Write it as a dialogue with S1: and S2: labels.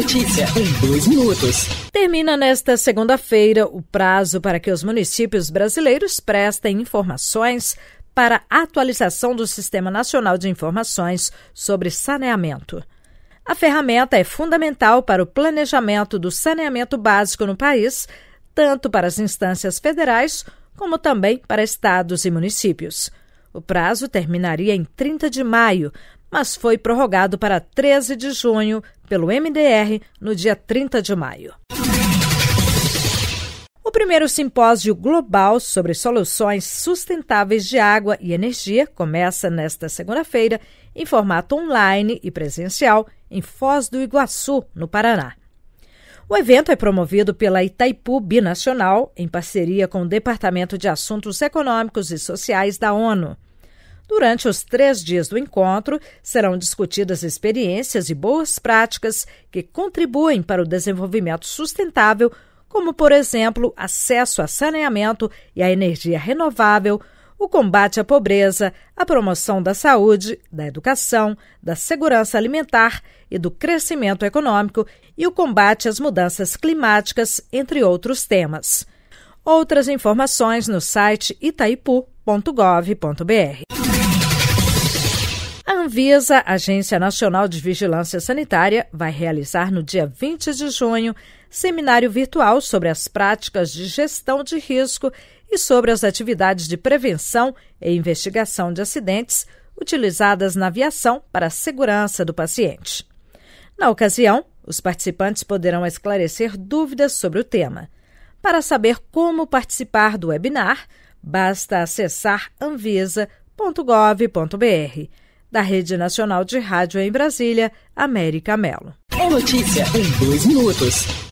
S1: notícia em dois minutos. Termina nesta segunda-feira o prazo para que os municípios brasileiros prestem informações para atualização do Sistema Nacional de Informações sobre Saneamento. A ferramenta é fundamental para o planejamento do saneamento básico no país, tanto para as instâncias federais como também para estados e municípios. O prazo terminaria em 30 de maio, mas foi prorrogado para 13 de junho pelo MDR no dia 30 de maio. O primeiro simpósio global sobre soluções sustentáveis de água e energia começa nesta segunda-feira em formato online e presencial em Foz do Iguaçu, no Paraná. O evento é promovido pela Itaipu Binacional em parceria com o Departamento de Assuntos Econômicos e Sociais da ONU. Durante os três dias do encontro, serão discutidas experiências e boas práticas que contribuem para o desenvolvimento sustentável, como, por exemplo, acesso a saneamento e a energia renovável, o combate à pobreza, a promoção da saúde, da educação, da segurança alimentar e do crescimento econômico e o combate às mudanças climáticas, entre outros temas. Outras informações no site itaipu.gov.br. A Anvisa, Agência Nacional de Vigilância Sanitária, vai realizar no dia 20 de junho seminário virtual sobre as práticas de gestão de risco e sobre as atividades de prevenção e investigação de acidentes utilizadas na aviação para a segurança do paciente. Na ocasião, os participantes poderão esclarecer dúvidas sobre o tema. Para saber como participar do webinar, basta acessar anvisa.gov.br. Da Rede Nacional de Rádio em Brasília, América Melo. É notícia em dois minutos.